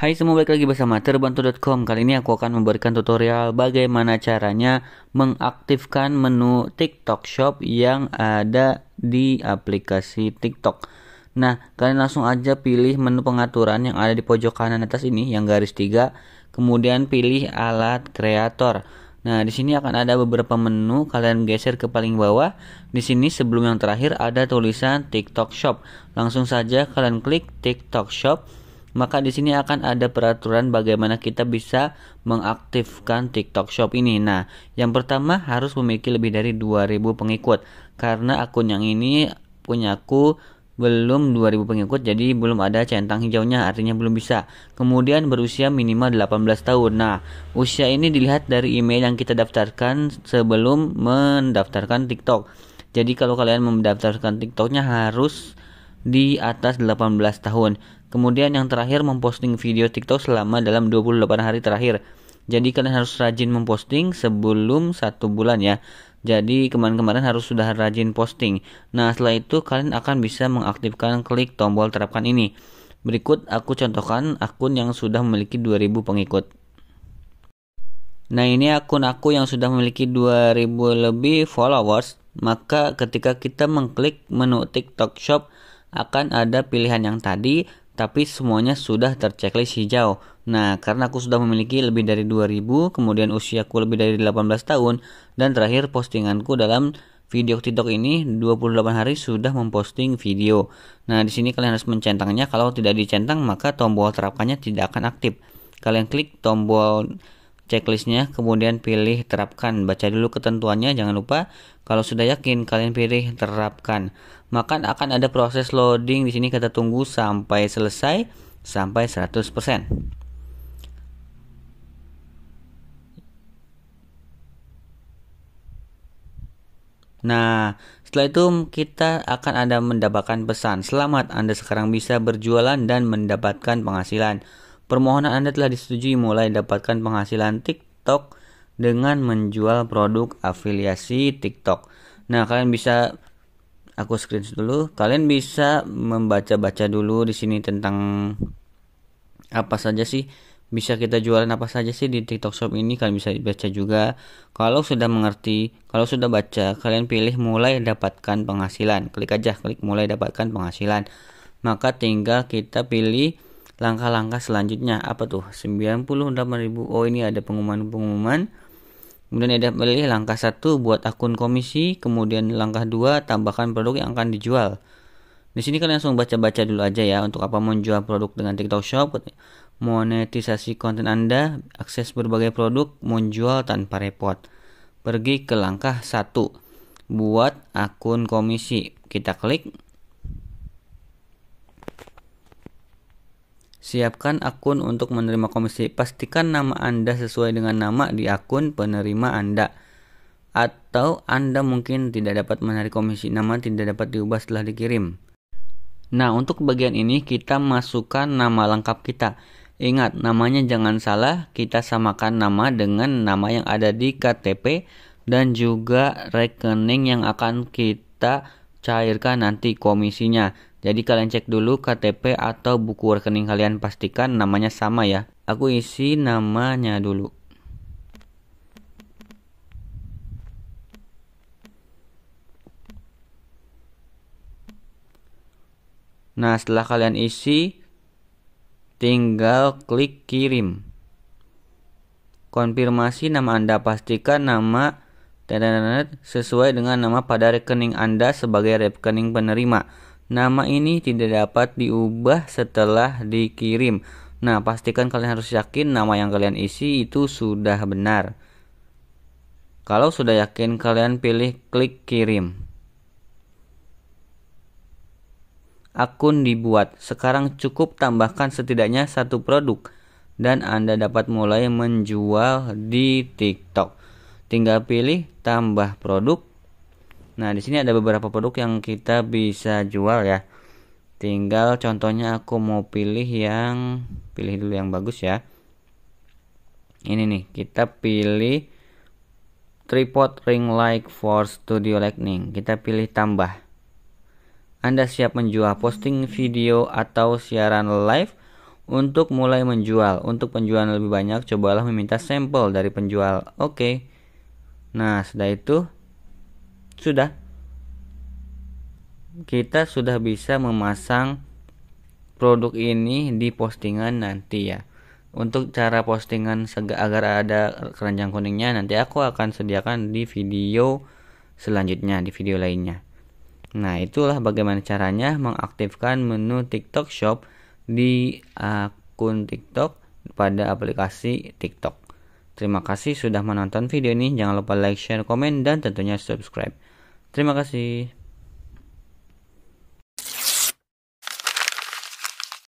Hai semua, balik lagi bersama terbantu.com Kali ini aku akan memberikan tutorial bagaimana caranya mengaktifkan menu TikTok Shop yang ada di aplikasi TikTok Nah, kalian langsung aja pilih menu pengaturan yang ada di pojok kanan atas ini yang garis 3 Kemudian pilih alat kreator Nah, di sini akan ada beberapa menu, kalian geser ke paling bawah. Di sini sebelum yang terakhir ada tulisan TikTok Shop. Langsung saja kalian klik TikTok Shop maka di sini akan ada peraturan bagaimana kita bisa mengaktifkan TikTok Shop ini. Nah, yang pertama harus memiliki lebih dari 2000 pengikut karena akun yang ini punyaku belum 2000 pengikut jadi belum ada centang hijaunya artinya belum bisa kemudian berusia minimal 18 tahun nah usia ini dilihat dari email yang kita daftarkan sebelum mendaftarkan TikTok jadi kalau kalian mendaftarkan TikToknya harus di atas 18 tahun. Kemudian yang terakhir memposting video TikTok selama dalam 28 hari terakhir. Jadi kalian harus rajin memposting sebelum satu bulan ya. Jadi kemarin-kemarin harus sudah rajin posting. Nah setelah itu kalian akan bisa mengaktifkan klik tombol terapkan ini. Berikut aku contohkan akun yang sudah memiliki 2000 pengikut. Nah ini akun aku yang sudah memiliki 2000 lebih followers Maka ketika kita mengklik menu TikTok Shop akan ada pilihan yang tadi tapi semuanya sudah terchecklist hijau. Nah, karena aku sudah memiliki lebih dari 2000, kemudian usiaku lebih dari 18 tahun, dan terakhir postinganku dalam video TikTok ini 28 hari sudah memposting video. Nah, di sini kalian harus mencentangnya. Kalau tidak dicentang, maka tombol terapkannya tidak akan aktif. Kalian klik tombol checklistnya, kemudian pilih terapkan. Baca dulu ketentuannya, jangan lupa. Kalau sudah yakin, kalian pilih terapkan. Maka akan ada proses loading di sini kita tunggu sampai selesai sampai 100%. Nah, setelah itu kita akan ada mendapatkan pesan. Selamat Anda sekarang bisa berjualan dan mendapatkan penghasilan. Permohonan Anda telah disetujui mulai dapatkan penghasilan TikTok dengan menjual produk afiliasi TikTok. Nah, kalian bisa aku screenshot dulu. Kalian bisa membaca-baca dulu di sini tentang apa saja sih bisa kita jualan apa saja sih di TikTok Shop ini kalian bisa baca juga. Kalau sudah mengerti, kalau sudah baca, kalian pilih mulai dapatkan penghasilan. Klik aja klik mulai dapatkan penghasilan. Maka tinggal kita pilih langkah-langkah selanjutnya apa tuh 98.000 oh ini ada pengumuman-pengumuman kemudian ada pilih langkah satu buat akun komisi kemudian langkah dua tambahkan produk yang akan dijual di sini kalian langsung baca-baca dulu aja ya untuk apa menjual produk dengan TikTok Shop monetisasi konten Anda akses berbagai produk menjual tanpa repot pergi ke langkah satu buat akun komisi kita klik Siapkan akun untuk menerima komisi. Pastikan nama Anda sesuai dengan nama di akun penerima Anda. Atau Anda mungkin tidak dapat menarik komisi. Nama tidak dapat diubah setelah dikirim. Nah, untuk bagian ini kita masukkan nama lengkap kita. Ingat, namanya jangan salah, kita samakan nama dengan nama yang ada di KTP dan juga rekening yang akan kita cairkan nanti komisinya. Jadi kalian cek dulu KTP atau buku rekening kalian pastikan namanya sama ya. Aku isi namanya dulu. Nah, setelah kalian isi tinggal klik kirim. Konfirmasi nama Anda pastikan nama sesuai dengan nama pada rekening Anda sebagai rekening penerima. Nama ini tidak dapat diubah setelah dikirim. Nah, pastikan kalian harus yakin nama yang kalian isi itu sudah benar. Kalau sudah yakin, kalian pilih klik kirim. Akun dibuat. Sekarang cukup tambahkan setidaknya satu produk dan Anda dapat mulai menjual di TikTok. Tinggal pilih tambah produk Nah, di sini ada beberapa produk yang kita bisa jual ya. Tinggal contohnya aku mau pilih yang pilih dulu yang bagus ya. Ini nih, kita pilih tripod ring light for studio lightning. Kita pilih tambah. Anda siap menjual posting video atau siaran live untuk mulai menjual. Untuk penjualan lebih banyak, cobalah meminta sampel dari penjual. Oke. Okay. Nah, setelah itu sudah kita sudah bisa memasang produk ini di postingan nanti ya untuk cara postingan agar ada keranjang kuningnya nanti aku akan sediakan di video selanjutnya di video lainnya nah itulah bagaimana caranya mengaktifkan menu tiktok shop di akun tiktok pada aplikasi tiktok terima kasih sudah menonton video ini jangan lupa like share komen dan tentunya subscribe Terima kasih.